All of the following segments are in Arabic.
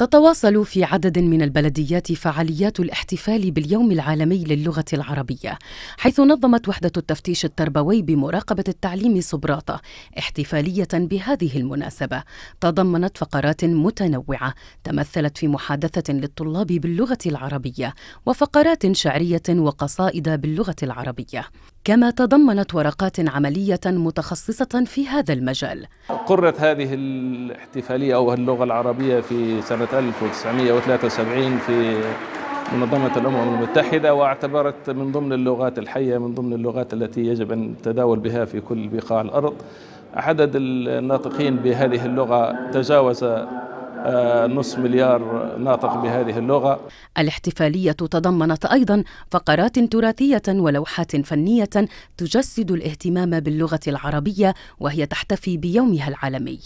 تتواصل في عدد من البلديات فعاليات الاحتفال باليوم العالمي للغة العربية، حيث نظمت وحدة التفتيش التربوي بمراقبة التعليم صبراطة احتفالية بهذه المناسبة، تضمنت فقرات متنوعة تمثلت في محادثة للطلاب باللغة العربية، وفقرات شعرية وقصائد باللغة العربية. كما تضمنت ورقات عملية متخصصة في هذا المجال قرت هذه الاحتفالية أو اللغة العربية في سنة 1973 في منظمة الأمم المتحدة واعتبرت من ضمن اللغات الحية من ضمن اللغات التي يجب أن تداول بها في كل بقاع الأرض عدد الناطقين بهذه اللغة تجاوز آه، نصف مليار ناطق بهذه اللغة الاحتفالية تضمنت أيضا فقرات تراثية ولوحات فنية تجسد الاهتمام باللغة العربية وهي تحتفي بيومها العالمي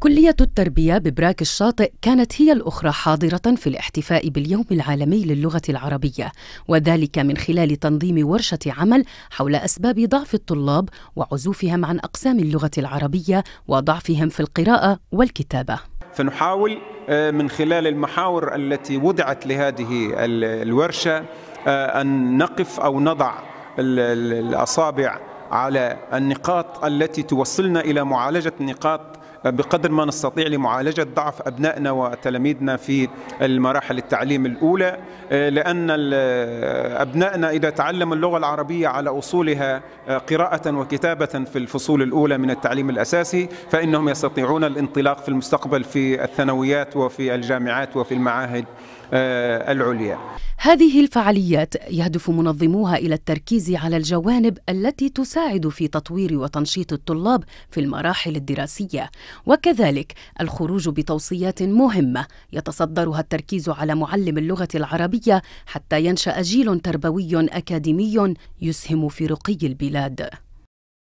كلية التربية ببراك الشاطئ كانت هي الأخرى حاضرة في الاحتفاء باليوم العالمي للغة العربية، وذلك من خلال تنظيم ورشة عمل حول أسباب ضعف الطلاب وعزوفهم عن أقسام اللغة العربية وضعفهم في القراءة والكتابة. فنحاول آه، من خلال المحاور التي وضعت لهذه الورشة آه، أن نقف أو نضع الأصابع على النقاط التي توصلنا إلى معالجة نقاط بقدر ما نستطيع لمعالجة ضعف أبنائنا وتلاميذنا في المراحل التعليم الأولى آه، لأن آه، أبنائنا إذا تعلموا اللغة العربية على أصولها آه، قراءة وكتابة في الفصول الأولى من التعليم الأساسي فإنهم يستطيعون الانطلاق في المستقبل في الثانويات وفي الجامعات وفي المعاهد العليا هذه الفعاليات يهدف منظموها الى التركيز على الجوانب التي تساعد في تطوير وتنشيط الطلاب في المراحل الدراسيه وكذلك الخروج بتوصيات مهمه يتصدرها التركيز على معلم اللغه العربيه حتى ينشا جيل تربوي اكاديمي يسهم في رقي البلاد